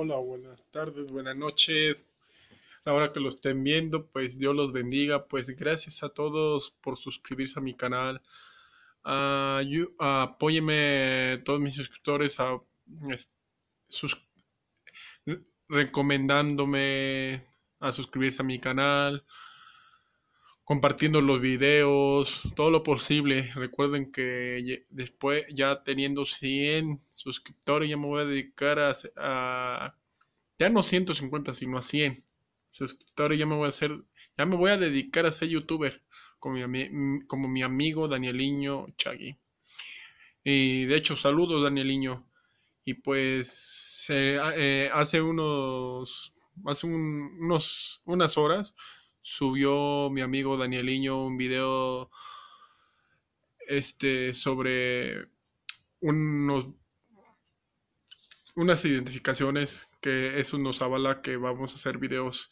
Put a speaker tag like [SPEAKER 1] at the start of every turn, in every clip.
[SPEAKER 1] hola, buenas tardes, buenas noches. Ahora que lo estén viendo, pues Dios los bendiga. Pues gracias a todos por suscribirse a mi canal. apóyeme todos mis suscriptores a sus, recomendándome a suscribirse a mi canal compartiendo los videos, todo lo posible. Recuerden que después ya teniendo 100 suscriptores ya me voy a dedicar a, ya no 150 sino a 100 suscriptores ya me voy a hacer ya me voy a dedicar a ser youtuber como mi, amigo Danieliño Chagui. Y de hecho saludos Danieliño. Y pues eh, hace unos hace unos unas horas subió mi amigo Danieliño un video este, sobre unos, unas identificaciones que eso nos avala que vamos a hacer videos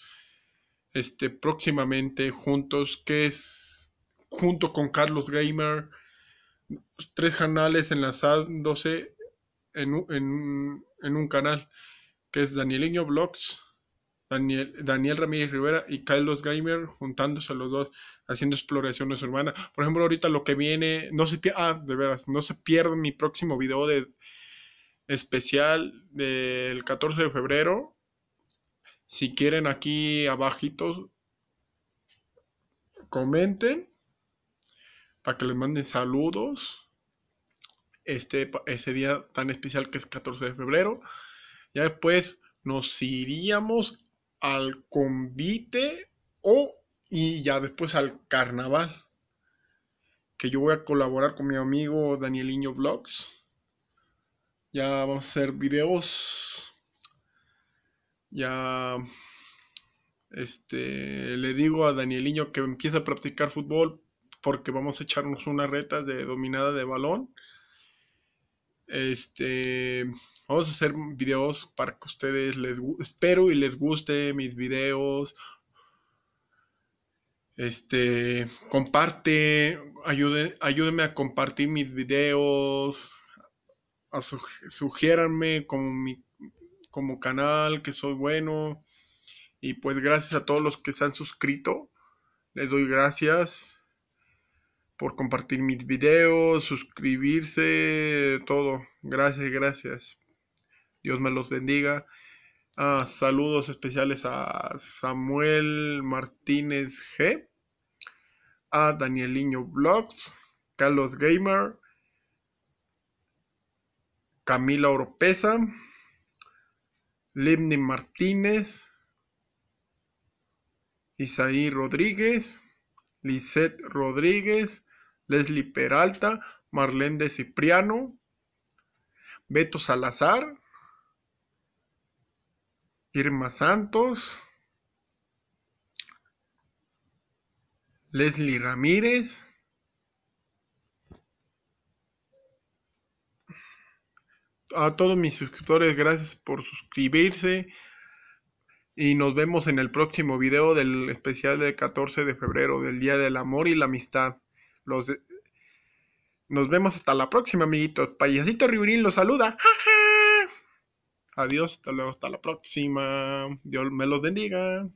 [SPEAKER 1] este, próximamente juntos, que es junto con Carlos Gamer, tres canales la en, en, en un canal, que es Danieliño Vlogs, Daniel, Ramírez Rivera y Carlos Gamer juntándose los dos haciendo exploraciones urbanas. Por ejemplo, ahorita lo que viene, no se pierda, ah, de veras, no se pierdan mi próximo video de especial del 14 de febrero. Si quieren aquí abajito comenten para que les manden saludos este ese día tan especial que es 14 de febrero. Ya después nos iríamos al convite o y ya después al carnaval. Que yo voy a colaborar con mi amigo Danieliño Vlogs. Ya vamos a hacer videos. Ya este le digo a Danieliño que empiece a practicar fútbol porque vamos a echarnos unas retas de dominada de balón este, vamos a hacer videos para que ustedes les espero y les guste mis videos. Este, comparte, ayúdenme a compartir mis videos, a sugiéranme como mi como canal, que soy bueno. Y pues gracias a todos los que se han suscrito. Les doy gracias por compartir mis videos, suscribirse, todo. Gracias, gracias. Dios me los bendiga. Ah, saludos especiales a Samuel Martínez G, a Danielinho Vlogs, Carlos Gamer, Camila Oropesa, Limni Martínez, Isaí Rodríguez. Lisette Rodríguez, Leslie Peralta, Marlene de Cipriano, Beto Salazar, Irma Santos, Leslie Ramírez, a todos mis suscriptores, gracias por suscribirse y nos vemos en el próximo video del especial del 14 de febrero, del Día del Amor y la Amistad. Los Nos vemos hasta la próxima, amiguitos. Payasito Riburín los saluda. Adiós, hasta luego, hasta la próxima. Dios me los bendiga.